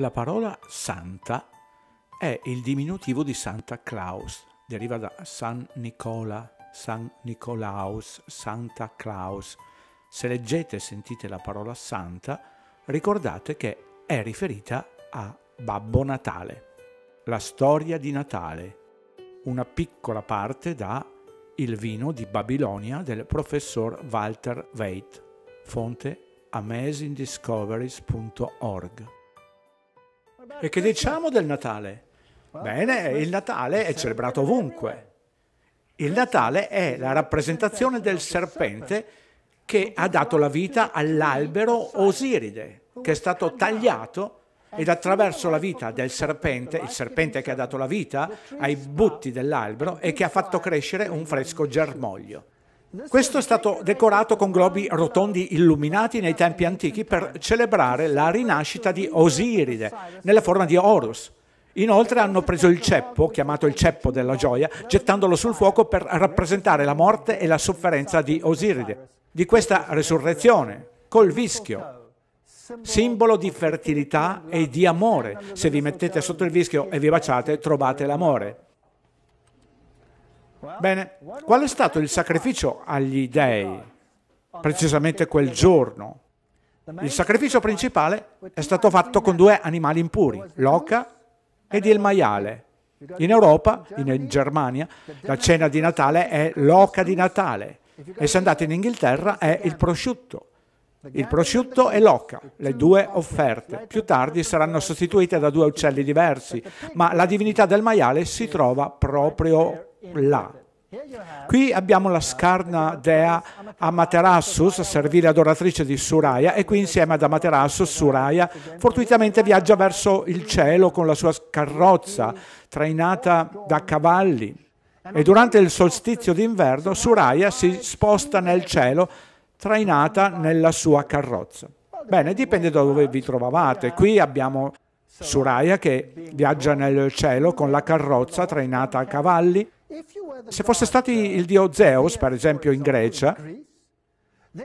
La parola santa è il diminutivo di Santa Claus, deriva da San Nicola, San Nicolaus, Santa Claus. Se leggete e sentite la parola santa, ricordate che è riferita a Babbo Natale. La storia di Natale, una piccola parte da Il vino di Babilonia del professor Walter Veit, fonte amazingdiscoveries.org. E che diciamo del Natale? Bene, il Natale è celebrato ovunque. Il Natale è la rappresentazione del serpente che ha dato la vita all'albero Osiride, che è stato tagliato ed attraverso la vita del serpente, il serpente che ha dato la vita ai butti dell'albero e che ha fatto crescere un fresco germoglio. Questo è stato decorato con globi rotondi illuminati nei tempi antichi per celebrare la rinascita di Osiride nella forma di Horus. Inoltre hanno preso il ceppo, chiamato il ceppo della gioia, gettandolo sul fuoco per rappresentare la morte e la sofferenza di Osiride, di questa resurrezione, col vischio, simbolo di fertilità e di amore. Se vi mettete sotto il vischio e vi baciate, trovate l'amore. Bene, qual è stato il sacrificio agli dèi precisamente quel giorno? Il sacrificio principale è stato fatto con due animali impuri, l'oca ed il maiale. In Europa, in Germania, la cena di Natale è l'oca di Natale e se andate in Inghilterra è il prosciutto. Il prosciutto e l'oca, le due offerte. Più tardi saranno sostituite da due uccelli diversi, ma la divinità del maiale si trova proprio là. Qui abbiamo la scarna dea Amaterasus, servile adoratrice di Suraya, e qui insieme ad Amaterasus, Suraya fortuitamente viaggia verso il cielo con la sua carrozza, trainata da cavalli. E durante il solstizio d'inverno Suraya si sposta nel cielo, trainata nella sua carrozza. Bene, dipende da dove vi trovavate. Qui abbiamo Suraya che viaggia nel cielo con la carrozza trainata a cavalli se fosse stato il dio Zeus, per esempio in Grecia,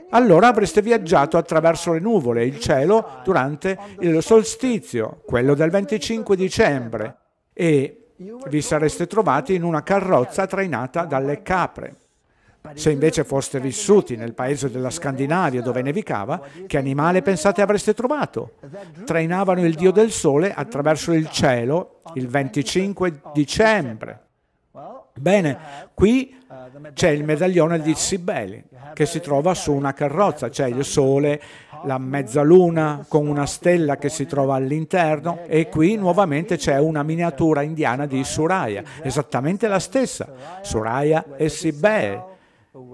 allora avreste viaggiato attraverso le nuvole, il cielo, durante il solstizio, quello del 25 dicembre, e vi sareste trovati in una carrozza trainata dalle capre. Se invece foste vissuti nel paese della Scandinavia dove nevicava, che animale pensate avreste trovato? Trainavano il dio del sole attraverso il cielo il 25 dicembre. Bene, qui c'è il medaglione di Sibeli che si trova su una carrozza, c'è il sole, la mezzaluna con una stella che si trova all'interno e qui nuovamente c'è una miniatura indiana di Suraya, esattamente la stessa, Suraya e Sibeli.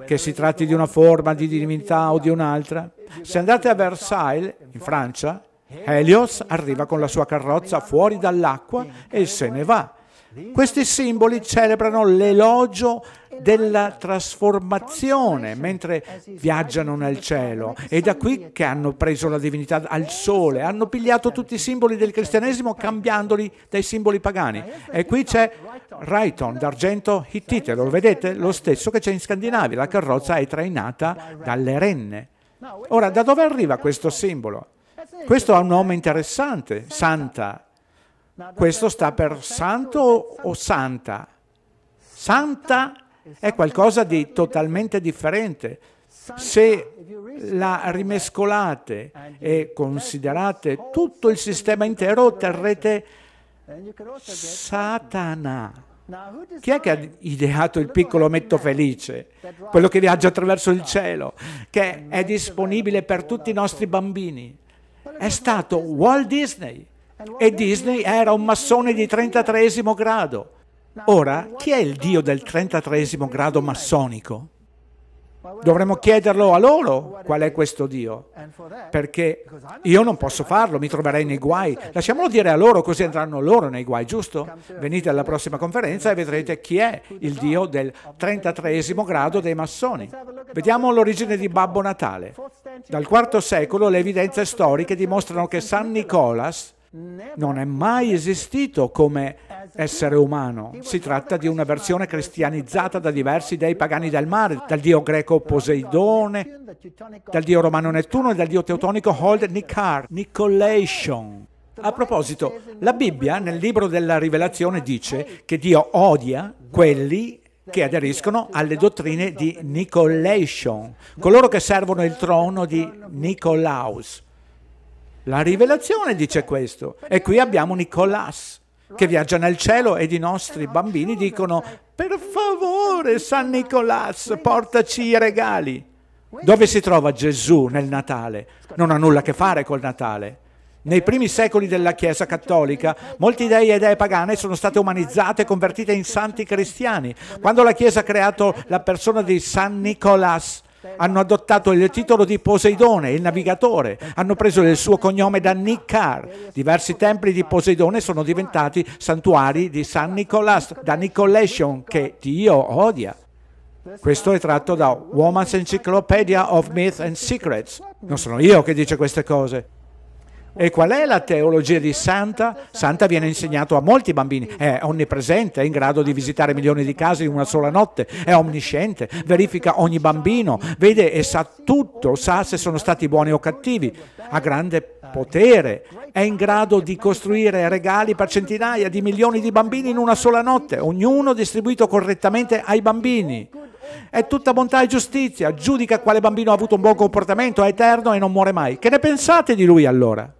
che si tratti di una forma di divinità o di un'altra. Se andate a Versailles, in Francia, Helios arriva con la sua carrozza fuori dall'acqua e se ne va questi simboli celebrano l'elogio della trasformazione mentre viaggiano nel cielo. È da qui che hanno preso la divinità al sole, hanno pigliato tutti i simboli del cristianesimo cambiandoli dai simboli pagani. E qui c'è Raiton d'argento hittite, lo vedete? Lo stesso che c'è in Scandinavia, la carrozza è trainata dalle renne. Ora, da dove arriva questo simbolo? Questo ha un nome interessante, Santa questo sta per santo o santa. Santa è qualcosa di totalmente differente. Se la rimescolate e considerate tutto il sistema intero, otterrete Satana. Chi è che ha ideato il piccolo ometto felice, quello che viaggia attraverso il cielo, che è disponibile per tutti i nostri bambini? È stato Walt Disney. E Disney era un massone di 33 grado. Ora, chi è il dio del 33 grado massonico? Dovremmo chiederlo a loro qual è questo Dio, perché io non posso farlo, mi troverei nei guai. Lasciamolo dire a loro così andranno loro nei guai, giusto? Venite alla prossima conferenza e vedrete chi è il Dio del 33 grado dei massoni. Vediamo l'origine di Babbo Natale. Dal IV secolo le evidenze storiche dimostrano che San Nicolas non è mai esistito come essere umano. Si tratta di una versione cristianizzata da diversi dei pagani del mare, dal dio greco Poseidone, dal dio romano Nettuno e dal dio teutonico Hold Nicar, Nicolation. A proposito, la Bibbia nel libro della Rivelazione dice che Dio odia quelli che aderiscono alle dottrine di Nicolation, coloro che servono il trono di Nicolaus. La rivelazione dice questo. E qui abbiamo Nicolas che viaggia nel cielo ed i nostri bambini dicono per favore San Nicolas portaci i regali. Dove si trova Gesù nel Natale? Non ha nulla a che fare col Natale. Nei primi secoli della Chiesa cattolica, molti dei e idee pagane sono state umanizzate e convertite in santi cristiani. Quando la Chiesa ha creato la persona di San Nicolas, hanno adottato il titolo di Poseidone, il navigatore, hanno preso il suo cognome da Nicar. Diversi templi di Poseidone sono diventati santuari di San Nicolas, da Nicolation, che Dio odia. Questo è tratto da Woman's Encyclopedia of Myth and Secrets. Non sono io che dice queste cose. E qual è la teologia di Santa? Santa viene insegnato a molti bambini, è onnipresente, è in grado di visitare milioni di case in una sola notte, è omnisciente, verifica ogni bambino, vede e sa tutto, sa se sono stati buoni o cattivi, ha grande potere, è in grado di costruire regali per centinaia di milioni di bambini in una sola notte, ognuno distribuito correttamente ai bambini. È tutta bontà e giustizia, giudica quale bambino ha avuto un buon comportamento, è eterno e non muore mai. Che ne pensate di lui allora?